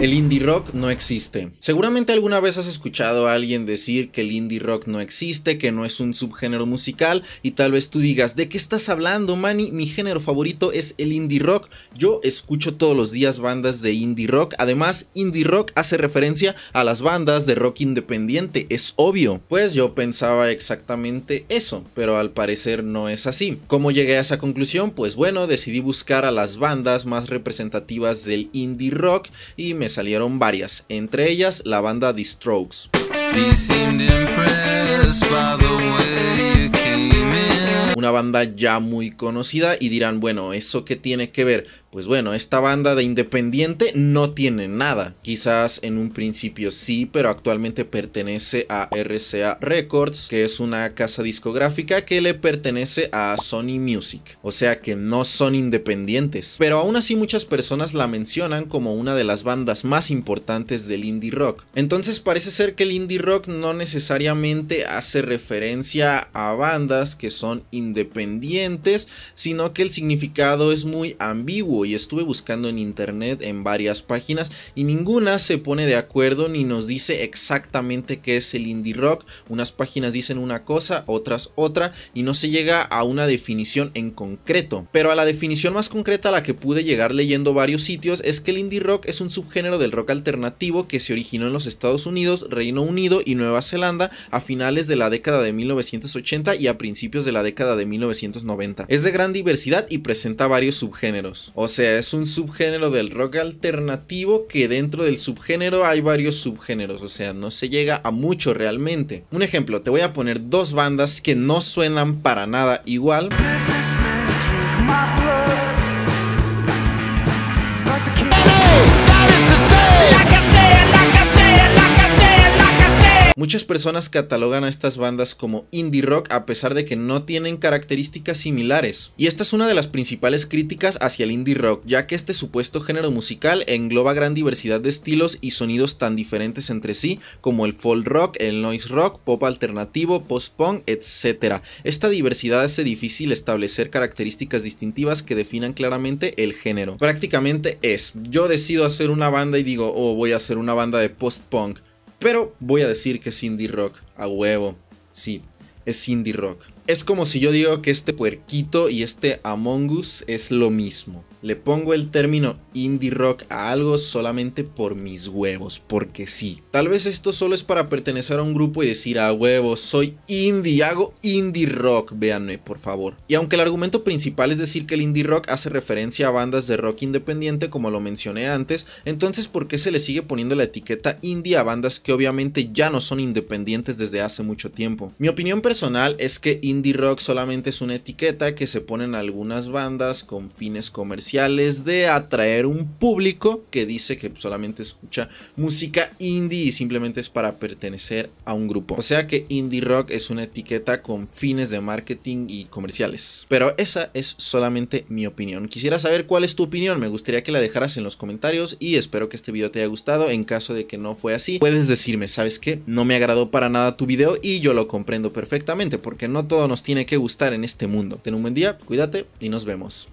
El indie rock no existe. Seguramente alguna vez has escuchado a alguien decir que el indie rock no existe, que no es un subgénero musical y tal vez tú digas, ¿de qué estás hablando, Manny? Mi género favorito es el indie rock. Yo escucho todos los días bandas de indie rock. Además, indie rock hace referencia a las bandas de rock independiente, es obvio. Pues yo pensaba exactamente eso, pero al parecer no es así. ¿Cómo llegué a esa conclusión? Pues bueno, decidí buscar a las bandas más representativas del indie rock y me me salieron varias, entre ellas la banda The Strokes. Una banda ya muy conocida y dirán, bueno, ¿eso qué tiene que ver? pues bueno, esta banda de independiente no tiene nada. Quizás en un principio sí, pero actualmente pertenece a RCA Records, que es una casa discográfica que le pertenece a Sony Music. O sea que no son independientes. Pero aún así muchas personas la mencionan como una de las bandas más importantes del indie rock. Entonces parece ser que el indie rock no necesariamente hace referencia a bandas que son independientes, sino que el significado es muy ambiguo y estuve buscando en internet en varias páginas y ninguna se pone de acuerdo ni nos dice exactamente qué es el indie rock. Unas páginas dicen una cosa, otras otra y no se llega a una definición en concreto. Pero a la definición más concreta a la que pude llegar leyendo varios sitios es que el indie rock es un subgénero del rock alternativo que se originó en los Estados Unidos, Reino Unido y Nueva Zelanda a finales de la década de 1980 y a principios de la década de 1990. Es de gran diversidad y presenta varios subgéneros sea, es un subgénero del rock alternativo que dentro del subgénero hay varios subgéneros, o sea, no se llega a mucho realmente. Un ejemplo, te voy a poner dos bandas que no suenan para nada igual. Muchas personas catalogan a estas bandas como indie rock a pesar de que no tienen características similares. Y esta es una de las principales críticas hacia el indie rock, ya que este supuesto género musical engloba gran diversidad de estilos y sonidos tan diferentes entre sí como el folk rock, el noise rock, pop alternativo, post-punk, etc. Esta diversidad hace difícil establecer características distintivas que definan claramente el género. Prácticamente es, yo decido hacer una banda y digo, oh, voy a hacer una banda de post-punk pero voy a decir que es indie rock, a huevo. Sí, es Cindy rock. Es como si yo digo que este puerquito y este Among Us es lo mismo. Le pongo el término indie rock a algo solamente por mis huevos, porque sí. Tal vez esto solo es para pertenecer a un grupo y decir, a ah, huevos, soy indie, hago indie rock, véanme, por favor. Y aunque el argumento principal es decir que el indie rock hace referencia a bandas de rock independiente, como lo mencioné antes, entonces ¿por qué se le sigue poniendo la etiqueta indie a bandas que obviamente ya no son independientes desde hace mucho tiempo? Mi opinión personal es que indie rock solamente es una etiqueta que se ponen algunas bandas con fines comerciales de atraer un público que dice que solamente escucha música indie y simplemente es para pertenecer a un grupo. O sea que indie rock es una etiqueta con fines de marketing y comerciales. Pero esa es solamente mi opinión. Quisiera saber cuál es tu opinión. Me gustaría que la dejaras en los comentarios y espero que este video te haya gustado. En caso de que no fue así, puedes decirme, ¿sabes que No me agradó para nada tu video y yo lo comprendo perfectamente porque no todo nos tiene que gustar en este mundo. Ten un buen día, cuídate y nos vemos.